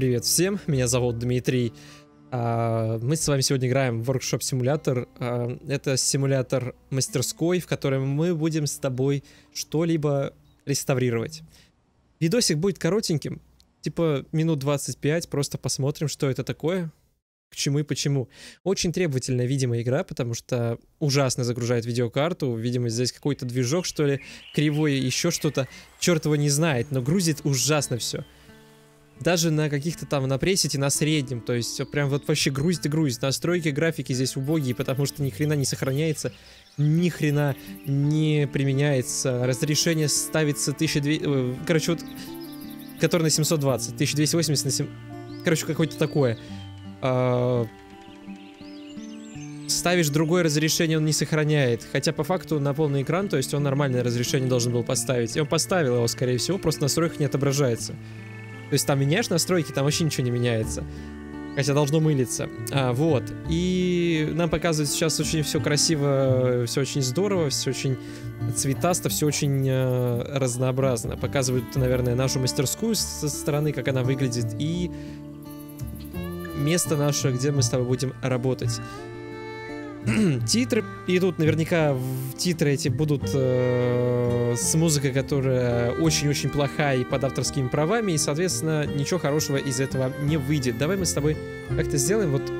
Привет всем, меня зовут Дмитрий. А, мы с вами сегодня играем в Workshop Simulator. А, это симулятор мастерской, в котором мы будем с тобой что-либо реставрировать. Видосик будет коротеньким, типа минут 25, просто посмотрим, что это такое, к чему и почему. Очень требовательная, видимо, игра, потому что ужасно загружает видеокарту. Видимо, здесь какой-то движок, что ли, кривой, еще что-то. Черт его не знает, но грузит ужасно все даже на каких-то там, на пресете, на среднем, то есть прям вот вообще грусть грусть, настройки графики здесь убогие, потому что ни хрена не сохраняется, ни хрена не применяется, разрешение ставится 1200, э, короче вот, который на 720, 1280 на 7, короче какое-то такое, а... ставишь другое разрешение, он не сохраняет, хотя по факту на полный экран, то есть он нормальное разрешение должен был поставить, и он поставил его, скорее всего, просто в настройках не отображается. То есть там меняешь настройки, там вообще ничего не меняется. Хотя должно мылиться. А, вот. И нам показывают сейчас очень все красиво, все очень здорово, все очень цветасто, все очень э, разнообразно. Показывают, наверное, нашу мастерскую со стороны, как она выглядит, и место наше, где мы с тобой будем работать. титры, идут наверняка титры эти будут э, с музыкой, которая очень-очень плохая и под авторскими правами, и, соответственно, ничего хорошего из этого не выйдет. Давай мы с тобой как-то сделаем вот,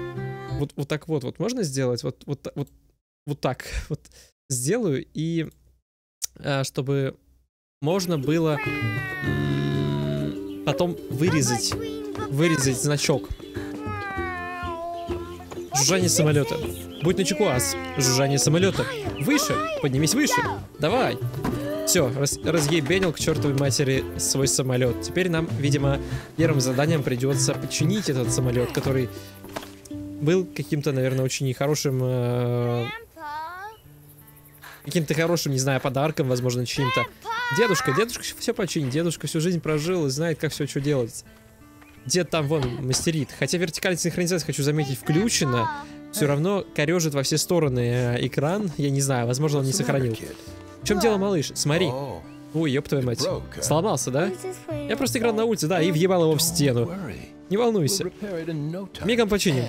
вот, вот так вот, вот можно сделать? Вот, вот, вот, вот так вот сделаю, и э, чтобы можно было потом вырезать, вырезать значок. Жужжание самолета. Будь на чеку, Жужжание самолета. Выше. Поднимись выше. Давай. Все, раз, разъебенил к чертовой матери свой самолет. Теперь нам, видимо, первым заданием придется починить этот самолет, который был каким-то, наверное, очень нехорошим... Э, каким-то хорошим, не знаю, подарком, возможно, чьим-то. Дедушка, дедушка все починит, дедушка всю жизнь прожил и знает, как все что делать. Дед там, вон, мастерит. Хотя вертикальная синхронизация, хочу заметить, включена. Все равно корежит во все стороны э, экран. Я не знаю, возможно, он не сохранил. В чем дело, малыш? Смотри. Oh, Ой, ёб твою мать. Сломался, да? Я просто играл на улице, да, и въебал его в стену. Не волнуйся. Мигом починим.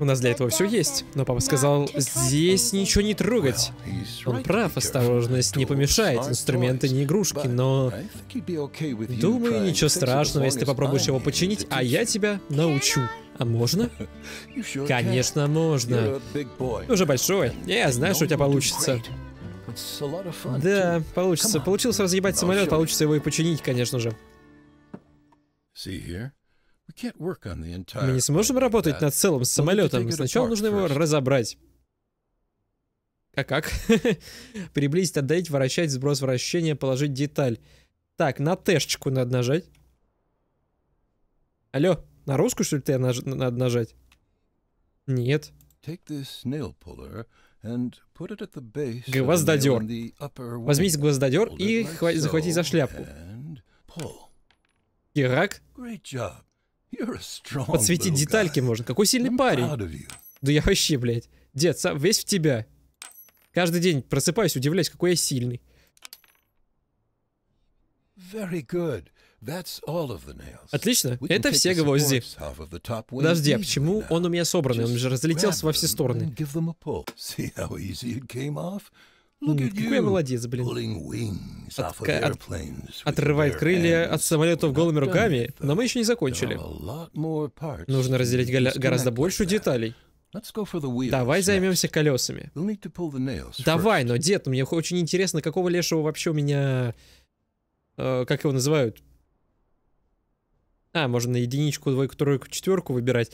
У нас для этого все есть. Но папа сказал, здесь ничего не трогать. Он прав, осторожность не помешает. Инструменты не игрушки, но... Думаю, ничего страшного, если ты попробуешь его починить, а я тебя научу. А можно? Конечно, можно. Ты уже большой. Я знаю, что у тебя получится. Да, получится. Получилось разъебать самолет, получится его и починить, конечно же. Мы не сможем работать над целым самолетом. Сначала нужно его разобрать. А как? Приблизить, отдать, вращать, сброс вращения, положить деталь. Так, на Тэшечку надо нажать. Алло, на русскую, что ли, ты наж надо нажать? Нет. Гвоздодер. Возьмите гвоздодер и захватите за шляпку. Герак. Подсветить детальки можно. Какой сильный парень. Да я вообще, блядь. Дед, сам, весь в тебя. Каждый день просыпаюсь, удивляюсь, какой я сильный. Отлично, это все гвозди. Подожди, а почему он у меня собранный? Он же разлетелся во все стороны. Ну, какой молодец, блин. от отрывает крылья от самолетов голыми руками, но мы еще не закончили. Нужно разделить гораздо больше деталей. Давай займемся колесами. Давай, но дед, мне очень интересно, какого лешего вообще у меня... Э, как его называют? А, можно на единичку, двойку, тройку, четверку выбирать.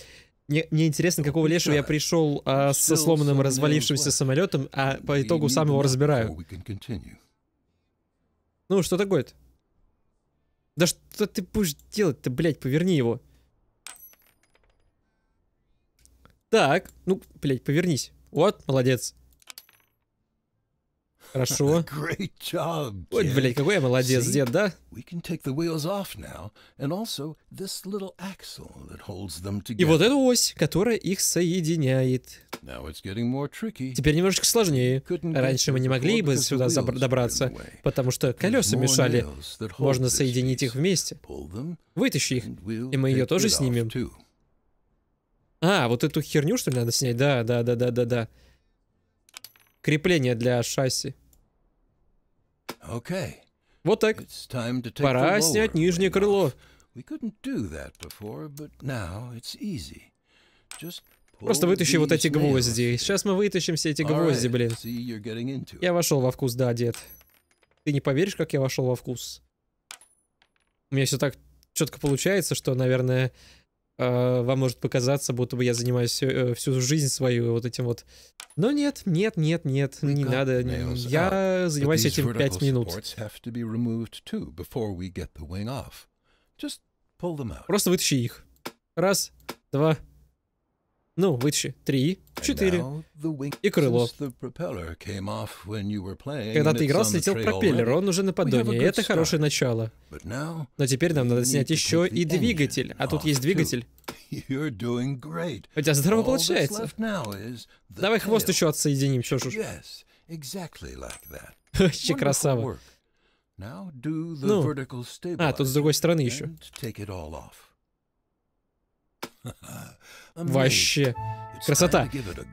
Мне, мне интересно, ну, какого лешего я пришел а, ну, со сломанным развалившимся самолетом, а по итогу сам его разбираю. Ну, что такое-то? Да что ты будешь делать-то, блядь, поверни его. Так, ну, блядь, повернись. Вот, молодец. Хорошо. Ой, блядь, какой я молодец, дед, да? И вот эта ось, которая их соединяет. Теперь немножечко сложнее. Раньше мы не могли бы сюда добраться, потому что колеса мешали. Можно соединить их вместе. Вытащи их, и мы ее тоже снимем. А, вот эту херню, что ли, надо снять? Да, да, да, да, да, да. Крепление для шасси. Вот так. Пора снять нижнее крыло. Просто вытащи вот эти гвозди. Сейчас мы вытащим все эти гвозди, блин. Я вошел во вкус, да, дед. Ты не поверишь, как я вошел во вкус? У меня все так четко получается, что, наверное, а, вам может показаться, будто бы я занимаюсь э, всю, жизнь свою вот этим вот. Но нет, нет, нет, нет, не надо. Я а, занимаюсь этим пять минут. Просто вытащи их. Раз, два, ну, вытащи. Три, Четыре И крыло. Когда ты играл, слетел пропеллер, он уже на поддоне, и это хорошее начало. Но теперь нам надо снять еще и двигатель, а тут oh, есть двигатель. Хотя здорово получается. Давай хвост еще отсоединим, что ж Вообще красава. Ну, а, тут с другой стороны еще. Вообще. Красота.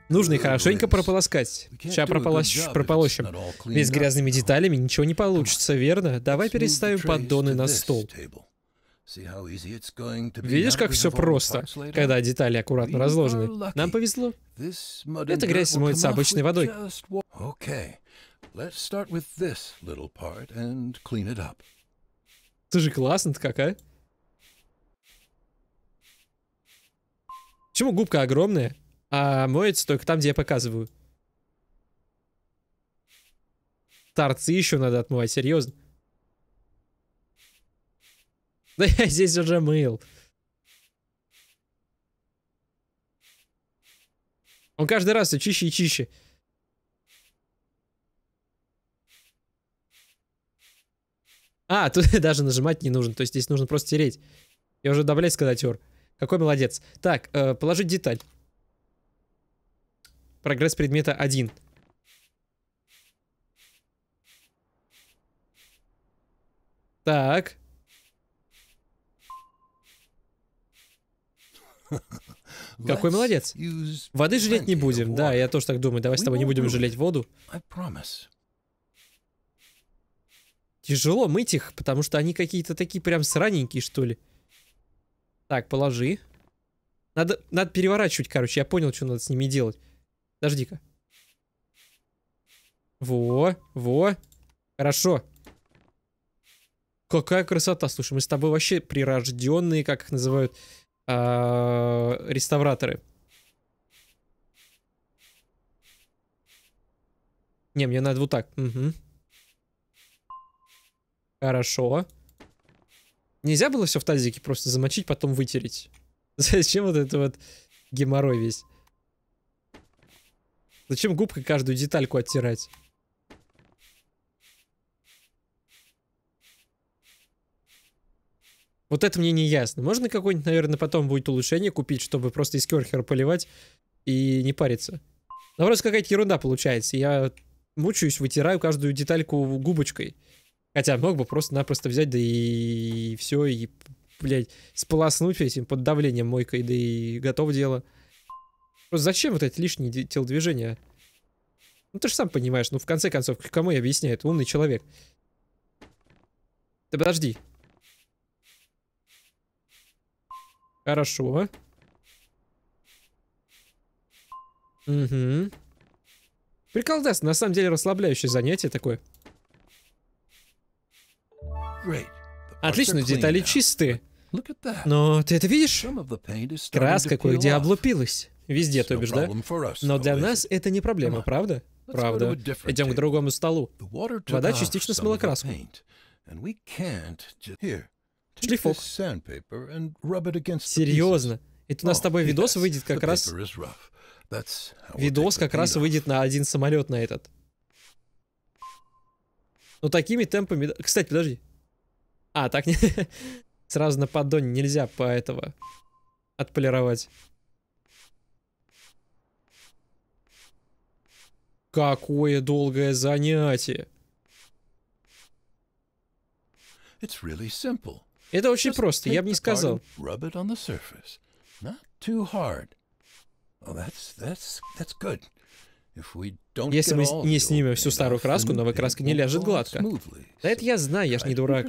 Нужно их хорошенько прополоскать. Сейчас прополощ, прополощем. Без грязными деталями ничего не получится, верно? Давай переставим поддоны на стол. Видишь, как все просто, когда детали аккуратно разложены. Нам повезло. Эта грязь смоется обычной водой. Ты же классно-то какая. Почему губка огромная, а моется только там, где я показываю? Торцы еще надо отмывать, серьезно. Да я здесь уже мыл. Он каждый раз все чище и чище. А, тут даже нажимать не нужно, то есть здесь нужно просто тереть. Я уже до блеска дотер. Какой молодец. Так, э, положить деталь. Прогресс предмета 1. Так. Какой молодец. Воды жалеть не будем. Да, я тоже так думаю. Давай с тобой не будем жалеть воду. Тяжело мыть их, потому что они какие-то такие прям сраненькие, что ли. Так, положи. Надо, надо переворачивать, короче. Я понял, что надо с ними делать. Подожди-ка. Во, во. Хорошо. Какая красота. Слушай, мы с тобой вообще прирожденные, как их называют, а, реставраторы. Не, мне надо вот так. Угу. Хорошо. Нельзя было все в тазике просто замочить, потом вытереть. Зачем вот это вот геморрой весь? Зачем губкой каждую детальку оттирать? Вот это мне не ясно. Можно какое-нибудь, наверное, потом будет улучшение купить, чтобы просто из керхера поливать и не париться. Но ну, просто какая-то ерунда получается. Я мучаюсь, вытираю каждую детальку губочкой. Хотя мог бы просто-напросто взять, да и, все, и, блядь, сполоснуть этим под давлением мойкой, да и готов дело. Просто зачем вот эти лишние телодвижения? Ну ты же сам понимаешь, ну в конце концов, кому я объясняю, это умный человек. Да подожди. Хорошо. Угу. Приколдес, на самом деле расслабляющее занятие такое. Отлично, детали чистые. Но ты это видишь? Краска кое-где облупилась. Везде, то бишь, да? Но для нас это не проблема, правда? Правда. Идем к другому столу. Вода частично смыла краску. Шлифок. Серьезно? Это у нас с тобой oh, видос выйдет как раз... Видос как раз выйдет на один самолет на этот. Но ну, такими темпами... Кстати, подожди. А, так не... Сразу на поддоне нельзя по этого отполировать. Какое долгое занятие. It's really simple. Это очень Just просто, я бы не сказал. too hard. Oh, that's, that's, that's good. Если мы не снимем всю старую краску, новая краска не ляжет гладко. Да это я знаю, я ж не дурак.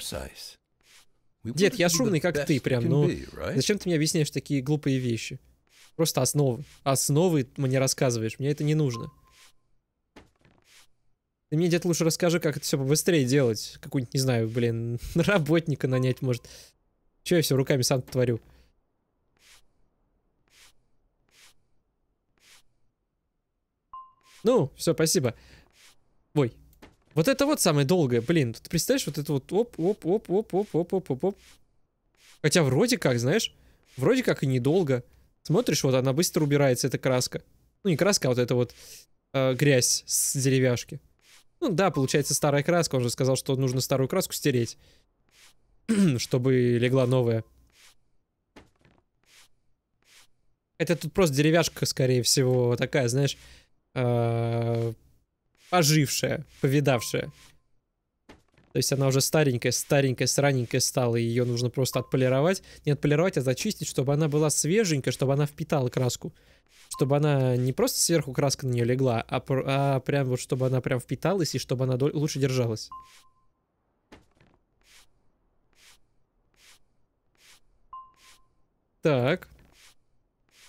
Дед, я шумный, как ты, прям, ну... Зачем ты мне объясняешь такие глупые вещи? Просто основы. Основы мне рассказываешь, мне это не нужно. Ты мне, дед, лучше расскажи, как это все побыстрее делать. Какую-нибудь, не знаю, блин, работника нанять, может. Че я все руками сам творю? Ну, все, спасибо. Ой. Вот это вот самое долгое, блин. Ты представляешь, вот это вот оп-оп-оп-оп-оп-оп-оп-оп. Хотя вроде как, знаешь, вроде как и недолго. Смотришь, вот она быстро убирается, эта краска. Ну, не краска, а вот эта вот э, грязь с деревяшки. Ну да, получается старая краска. Он же сказал, что нужно старую краску стереть, чтобы легла новая. Это тут просто деревяшка, скорее всего, такая, знаешь, Э, пожившая, повидавшая. То есть она уже старенькая, старенькая, сраненькая стала, и ее нужно просто отполировать. Не отполировать, а зачистить, чтобы она была свеженькая, чтобы она впитала краску. Чтобы она не просто сверху краска на нее легла, а, а прям вот чтобы она прям впиталась и чтобы она лучше держалась. Так.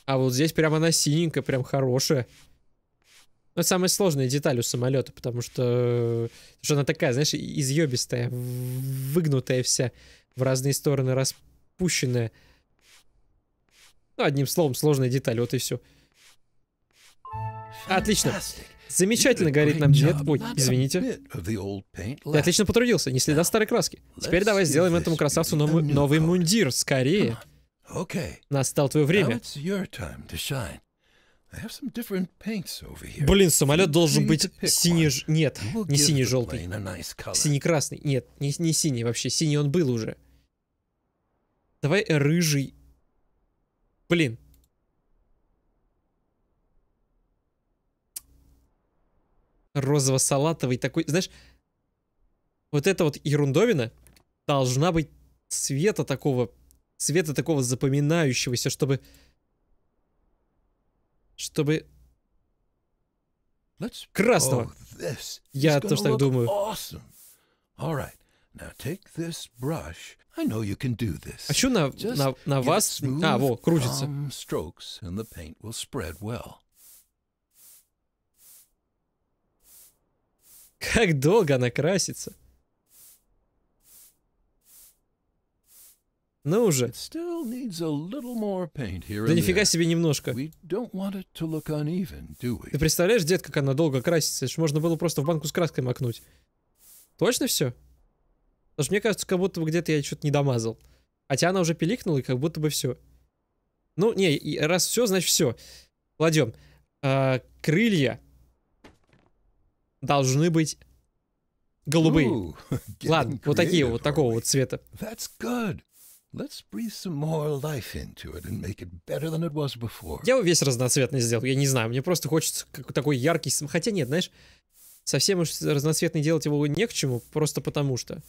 А вот здесь прямо она синенькая, прям хорошая. Ну, самая сложная деталь у самолета, потому что, что она такая, знаешь, изъебистая, выгнутая вся, в разные стороны распущенная. Ну, одним словом, сложная деталь, вот и все. Отлично. Замечательно, говорит нам дед. Ой, извините. Ты отлично потрудился, не следа старой краски. Теперь давай сделаем этому красавцу новый, новый мундир, скорее. Настал твое время. Блин, самолет должен быть синий... Нет, не синий-желтый. Синий-красный. Нет, не, не синий вообще. Синий он был уже. Давай рыжий. Блин. Розово-салатовый такой. Знаешь, вот эта вот ерундовина должна быть цвета такого... Цвета такого запоминающегося, чтобы чтобы... Красного. Oh, Я тоже так думаю. А что на, на, на вас... А, во, крутится. Как долго она красится. Ну уже. Да нифига себе немножко. Ты представляешь, дед, как она долго красится? Это можно было просто в банку с краской макнуть. Точно все? Потому что мне кажется, как будто бы где-то я что-то не домазал. Хотя она уже пиликнула, и как будто бы все. Ну, не, раз все, значит все. Кладем. А, крылья должны быть голубые. Ooh, Ладно, вот такие вот такого вот цвета. Let's breathe some more life into it and make it better than it was before. Я его весь разноцветный сделал, я не знаю, мне просто хочется такой яркий... Хотя нет, знаешь, совсем уж разноцветный делать его не к чему, просто потому что...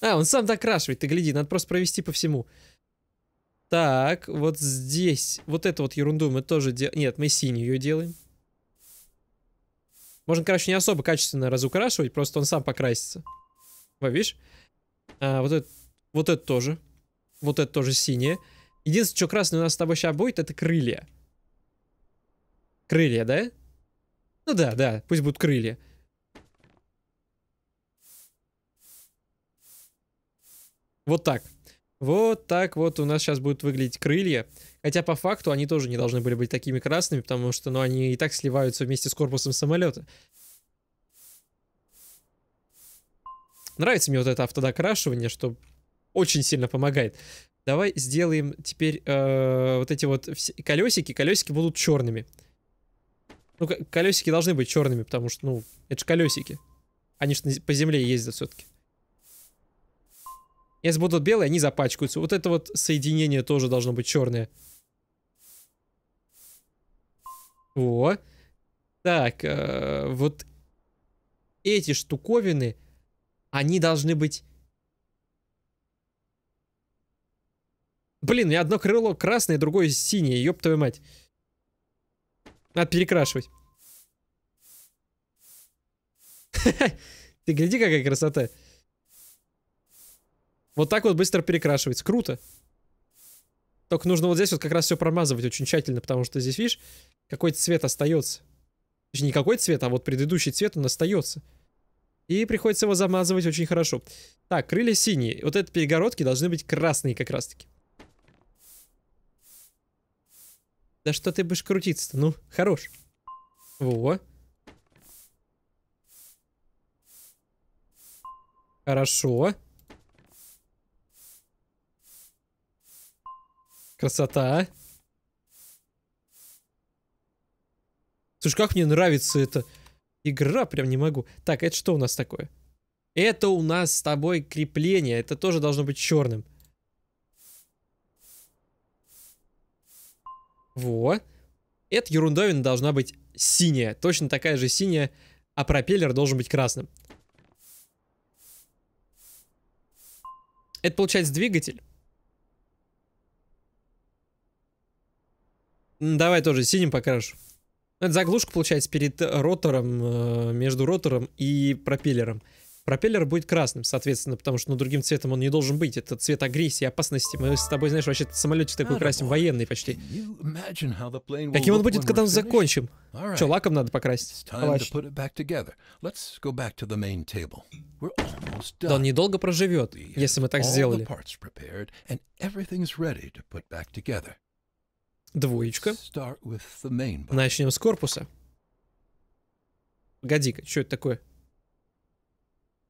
А, он сам докрашивает, ты гляди, надо просто провести по всему. Так, вот здесь, вот эту вот ерунду мы тоже делаем. Нет, мы синюю делаем. Можно, короче, не особо качественно разукрашивать, просто он сам покрасится. Во, видишь? А, вот, это, вот это тоже. Вот это тоже синее. Единственное, что красное у нас с тобой сейчас будет, это крылья. Крылья, да? Ну да, да, пусть будут крылья. Вот так. Вот так вот у нас сейчас будут выглядеть крылья. Хотя по факту они тоже не должны были быть такими красными, потому что ну, они и так сливаются вместе с корпусом самолета. Нравится мне вот это автодокрашивание, что очень сильно помогает. Давай сделаем теперь э, вот эти вот колесики. Колесики будут черными. Ну, колесики должны быть черными, потому что, ну, это же колесики. Они же по земле ездят все-таки. Если будут белые, они запачкаются. Вот это вот соединение тоже должно быть черное. Во. Так, э, вот эти штуковины, они должны быть... Блин, у одно крыло красное, другое синее, ёб твою мать. Надо перекрашивать. Ты гляди, какая красота. Вот так вот быстро перекрашивается. Круто. Только нужно вот здесь вот как раз все промазывать очень тщательно, потому что здесь, видишь, какой цвет остается. Точнее, не какой цвет, а вот предыдущий цвет он остается. И приходится его замазывать очень хорошо. Так, крылья синие. Вот эти перегородки должны быть красные как раз-таки. Да что ты будешь крутиться-то? Ну, хорош. Во. Хорошо. Красота, а? Слушай, как мне нравится эта игра, прям не могу. Так, это что у нас такое? Это у нас с тобой крепление, это тоже должно быть черным. Во. Эта ерундовина должна быть синяя, точно такая же синяя, а пропеллер должен быть красным. Это получается двигатель. Давай тоже синим покрашу. Ну, это заглушка, получается, перед ротором, э, между ротором и пропеллером. Пропеллер будет красным, соответственно, потому что ну, другим цветом он не должен быть. Это цвет агрессии, опасности. Мы с тобой, знаешь, вообще самолетик такой красим, военный почти. Каким он будет, когда мы закончим? Right. Че, лаком надо покрасить? Да он недолго проживет, если мы так сделали. Двоечка. Начнем с корпуса. Погоди-ка, что это такое?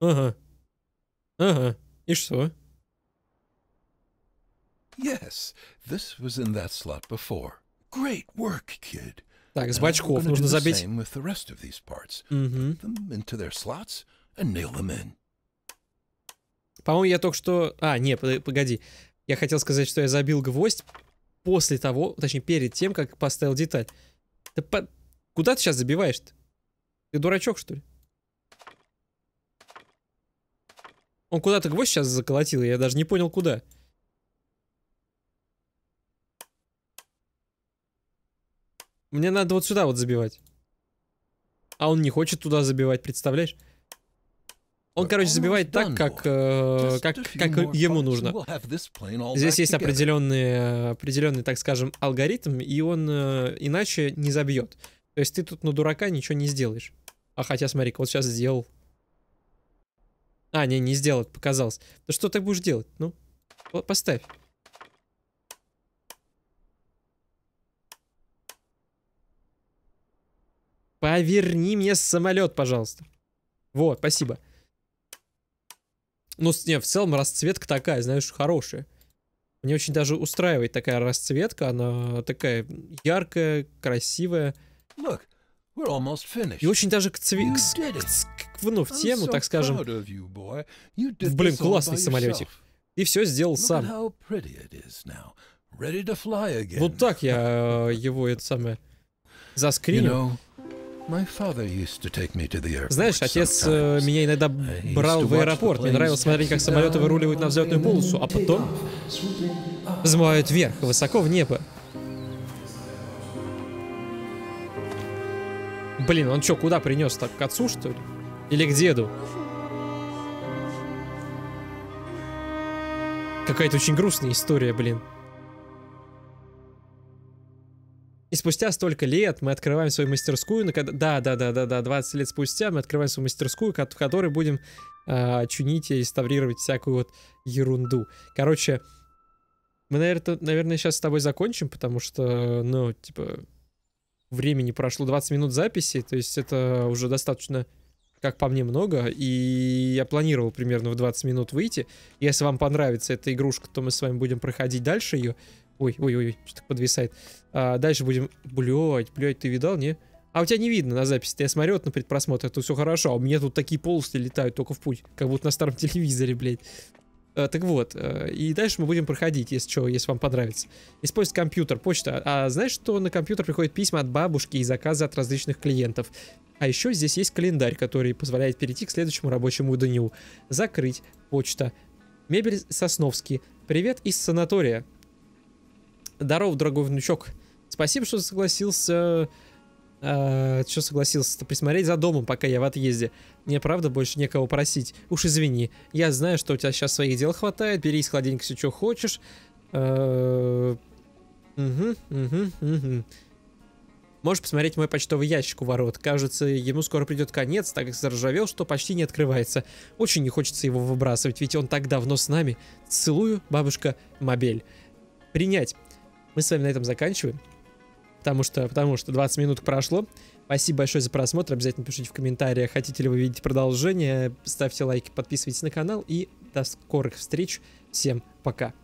Ага. Ага. И что? Yes, this was in that slot before. Great work, kid. Так, с бачков нужно забить. With parts. slots По-моему, я только что... А, не, погоди. Я хотел сказать, что я забил гвоздь после того, точнее, перед тем, как поставил деталь. Да по... Куда ты сейчас забиваешь-то? Ты дурачок, что ли? Он куда-то гвоздь сейчас заколотил, я даже не понял, куда. Мне надо вот сюда вот забивать. А он не хочет туда забивать, представляешь? Он, короче, забивает так, как, э, как, как ему нужно. Здесь есть определенный, определенный, так скажем, алгоритм, и он э, иначе не забьет. То есть ты тут на дурака ничего не сделаешь. А хотя, смотри, вот сейчас сделал. А, не, не сделал, показалось. Да что ты будешь делать? Ну, вот поставь. Поверни мне самолет, пожалуйста. Вот, спасибо. Ну, не, в целом расцветка такая, знаешь, хорошая. Мне очень даже устраивает такая расцветка, она такая яркая, красивая. Look, we're almost finished. И очень даже к цве... К, к, ну, в тему, так скажем. В Блин, классный самолетик. И все сделал сам. Вот так я э, его это самое заскринил. You know, знаешь, отец э, меня иногда брал в аэропорт. Мне нравилось смотреть, как самолеты выруливают на взлетную полосу, а потом взмывают вверх, высоко в небо. Блин, он что, куда принес? Так, к отцу, что ли? Или к деду? Какая-то очень грустная история, блин. И спустя столько лет мы открываем свою мастерскую, да, да, да, да, да, 20 лет спустя мы открываем свою мастерскую, в которой будем э, чунить и реставрировать всякую вот ерунду. Короче, мы, наверное, сейчас с тобой закончим, потому что, ну, типа, времени прошло 20 минут записи, то есть это уже достаточно, как по мне, много, и я планировал примерно в 20 минут выйти. Если вам понравится эта игрушка, то мы с вами будем проходить дальше ее. Ой, ой, ой, что-то подвисает. А, дальше будем... Блять, блять, ты видал, не? А у тебя не видно на записи. Ты я смотрю вот на предпросмотр, тут все хорошо, а у меня тут такие полости летают только в путь, как будто на старом телевизоре, блядь. А, так вот, а, и дальше мы будем проходить, если что, если вам понравится. Использовать компьютер, почта. А знаешь, что на компьютер приходят письма от бабушки и заказы от различных клиентов? А еще здесь есть календарь, который позволяет перейти к следующему рабочему дню. Закрыть, почта. Мебель Сосновский. Привет из санатория. Здоров, дорогой внучок. Спасибо, что согласился... Э, что согласился присмотреть за домом, пока я в отъезде. Мне правда больше некого просить. Уж извини, я знаю, что у тебя сейчас своих дел хватает. Бери из холодильника все, что хочешь. Э, угу, угу, угу. Можешь посмотреть мой почтовый ящик у ворот. Кажется, ему скоро придет конец, так как заржавел, что почти не открывается. Очень не хочется его выбрасывать, ведь он так давно с нами. Целую, бабушка Мобель. Принять мы с вами на этом заканчиваем. Потому что, потому что 20 минут прошло. Спасибо большое за просмотр. Обязательно пишите в комментариях, хотите ли вы видеть продолжение. Ставьте лайки, подписывайтесь на канал. И до скорых встреч. Всем пока.